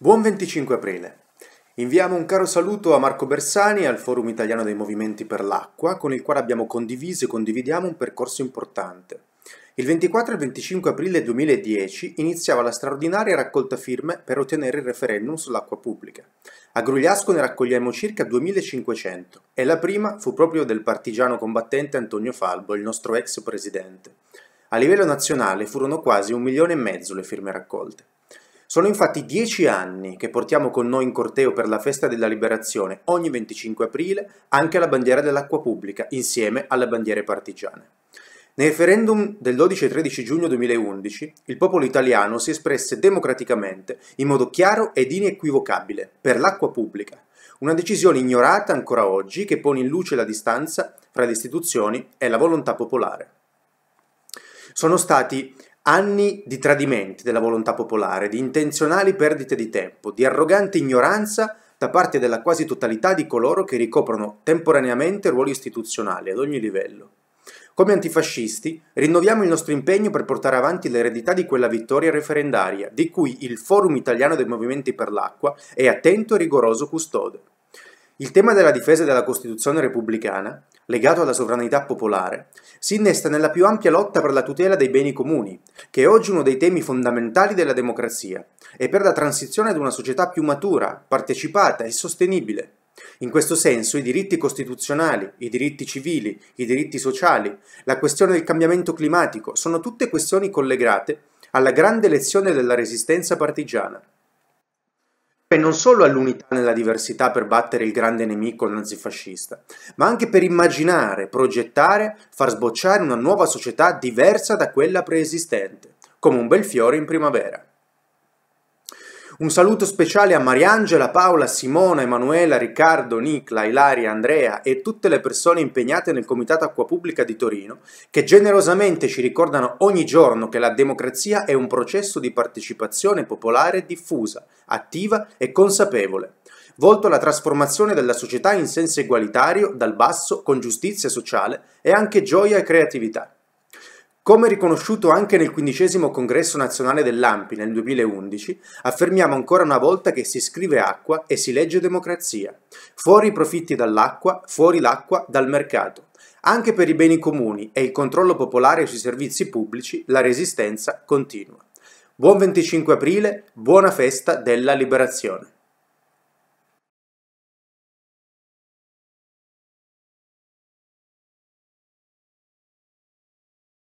Buon 25 aprile. Inviamo un caro saluto a Marco Bersani al Forum Italiano dei Movimenti per l'Acqua, con il quale abbiamo condiviso e condividiamo un percorso importante. Il 24 e 25 aprile 2010 iniziava la straordinaria raccolta firme per ottenere il referendum sull'acqua pubblica. A Grugliasco ne raccogliamo circa 2500 e la prima fu proprio del partigiano combattente Antonio Falbo, il nostro ex presidente. A livello nazionale furono quasi un milione e mezzo le firme raccolte. Sono infatti dieci anni che portiamo con noi in corteo per la festa della liberazione ogni 25 aprile anche la bandiera dell'acqua pubblica insieme alle bandiere partigiane. Nel referendum del 12 e 13 giugno 2011 il popolo italiano si espresse democraticamente in modo chiaro ed inequivocabile per l'acqua pubblica, una decisione ignorata ancora oggi che pone in luce la distanza fra le istituzioni e la volontà popolare. Sono stati Anni di tradimenti della volontà popolare, di intenzionali perdite di tempo, di arrogante ignoranza da parte della quasi totalità di coloro che ricoprono temporaneamente ruoli istituzionali ad ogni livello. Come antifascisti, rinnoviamo il nostro impegno per portare avanti l'eredità di quella vittoria referendaria, di cui il Forum Italiano dei Movimenti per l'Acqua è attento e rigoroso custode. Il tema della difesa della Costituzione repubblicana legato alla sovranità popolare, si innesta nella più ampia lotta per la tutela dei beni comuni, che è oggi uno dei temi fondamentali della democrazia, e per la transizione ad una società più matura, partecipata e sostenibile. In questo senso i diritti costituzionali, i diritti civili, i diritti sociali, la questione del cambiamento climatico sono tutte questioni collegate alla grande lezione della resistenza partigiana non solo all'unità nella diversità per battere il grande nemico nazifascista, ma anche per immaginare, progettare, far sbocciare una nuova società diversa da quella preesistente, come un bel fiore in primavera. Un saluto speciale a Mariangela, Paola, Simona, Emanuela, Riccardo, Nicla, Ilaria, Andrea e tutte le persone impegnate nel Comitato Acqua Pubblica di Torino che generosamente ci ricordano ogni giorno che la democrazia è un processo di partecipazione popolare diffusa, attiva e consapevole volto alla trasformazione della società in senso egualitario, dal basso, con giustizia sociale e anche gioia e creatività. Come riconosciuto anche nel XV Congresso Nazionale dell'AMPI nel 2011, affermiamo ancora una volta che si scrive acqua e si legge democrazia. Fuori i profitti dall'acqua, fuori l'acqua dal mercato. Anche per i beni comuni e il controllo popolare sui servizi pubblici la resistenza continua. Buon 25 aprile, buona festa della liberazione.